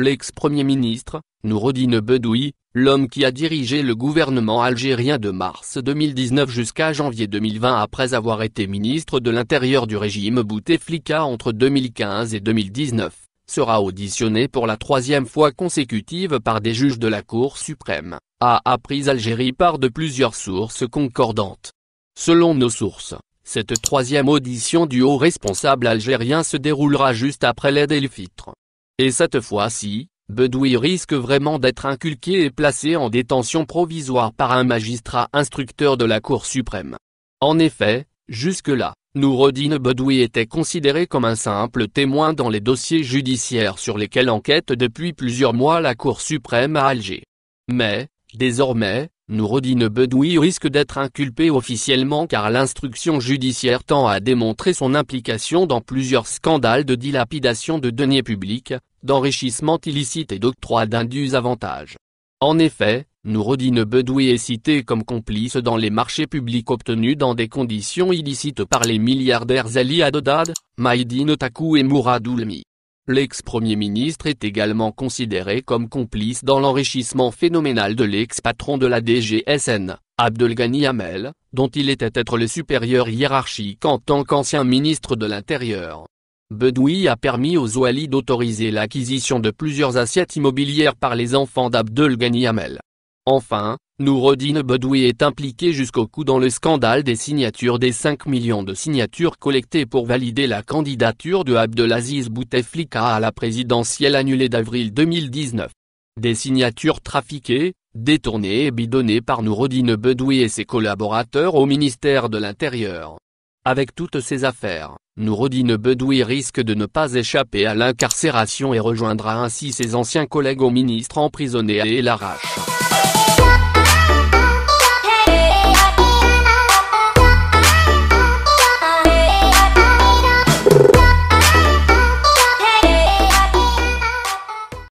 L'ex-premier ministre, Nourodine Bedoui, l'homme qui a dirigé le gouvernement algérien de mars 2019 jusqu'à janvier 2020 après avoir été ministre de l'Intérieur du régime Bouteflika entre 2015 et 2019, sera auditionné pour la troisième fois consécutive par des juges de la Cour suprême a appris Algérie par de plusieurs sources concordantes. Selon nos sources, cette troisième audition du haut responsable algérien se déroulera juste après l'aide et le filtre. Et cette fois-ci, Bedoui risque vraiment d'être inculqué et placé en détention provisoire par un magistrat instructeur de la Cour suprême. En effet, jusque-là, Noureddine Bedoui était considéré comme un simple témoin dans les dossiers judiciaires sur lesquels enquête depuis plusieurs mois la Cour suprême à Alger. Mais, Désormais, Noureddine Bedoui risque d'être inculpé officiellement car l'instruction judiciaire tend à démontrer son implication dans plusieurs scandales de dilapidation de deniers publics, d'enrichissement illicite et d'octroi d'indus avantages. En effet, Noureddine Bedoui est cité comme complice dans les marchés publics obtenus dans des conditions illicites par les milliardaires Ali Adodad, Maïdine Takou et Mourad Oulmi. L'ex-premier ministre est également considéré comme complice dans l'enrichissement phénoménal de l'ex-patron de la DGSN, Abdelghani Hamel, dont il était être le supérieur hiérarchique en tant qu'ancien ministre de l'Intérieur. Bedoui a permis aux Ouali d'autoriser l'acquisition de plusieurs assiettes immobilières par les enfants d'Abdelghani Hamel. Enfin, Nourodine Bedoui est impliqué jusqu'au cou dans le scandale des signatures des 5 millions de signatures collectées pour valider la candidature de Abdelaziz Bouteflika à la présidentielle annulée d'avril 2019. Des signatures trafiquées, détournées et bidonnées par Nourodine Bedoui et ses collaborateurs au ministère de l'Intérieur. Avec toutes ces affaires, Nourodine Bedoui risque de ne pas échapper à l'incarcération et rejoindra ainsi ses anciens collègues au ministre emprisonné à El